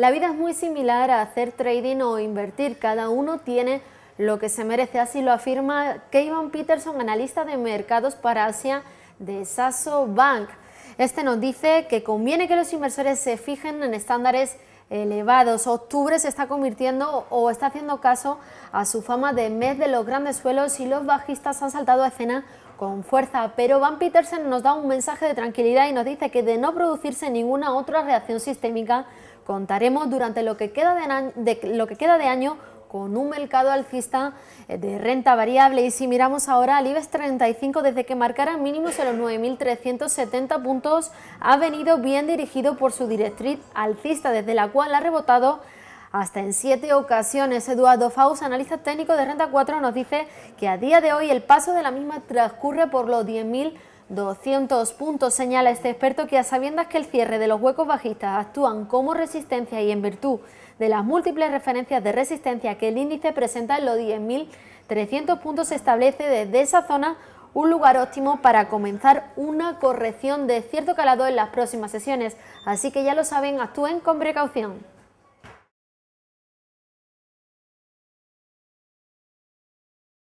La vida es muy similar a hacer trading o invertir, cada uno tiene lo que se merece, así lo afirma Kevin Peterson, analista de mercados para Asia de Sasso Bank. Este nos dice que conviene que los inversores se fijen en estándares elevados. Octubre se está convirtiendo o está haciendo caso a su fama de mes de los grandes suelos y los bajistas han saltado a escena con fuerza, pero Van Petersen nos da un mensaje de tranquilidad y nos dice que de no producirse ninguna otra reacción sistémica, contaremos durante lo que queda de, lo que queda de año con un mercado alcista eh, de renta variable. Y si miramos ahora al IBEX 35, desde que marcara mínimos en los 9.370 puntos, ha venido bien dirigido por su directriz alcista, desde la cual ha rebotado hasta en siete ocasiones. Eduardo Faust, analista técnico de Renta 4, nos dice que a día de hoy el paso de la misma transcurre por los 10.000 200 puntos señala este experto que a sabiendas que el cierre de los huecos bajistas actúan como resistencia y en virtud de las múltiples referencias de resistencia que el índice presenta en los 10.300 puntos se establece desde esa zona un lugar óptimo para comenzar una corrección de cierto calado en las próximas sesiones. Así que ya lo saben, actúen con precaución.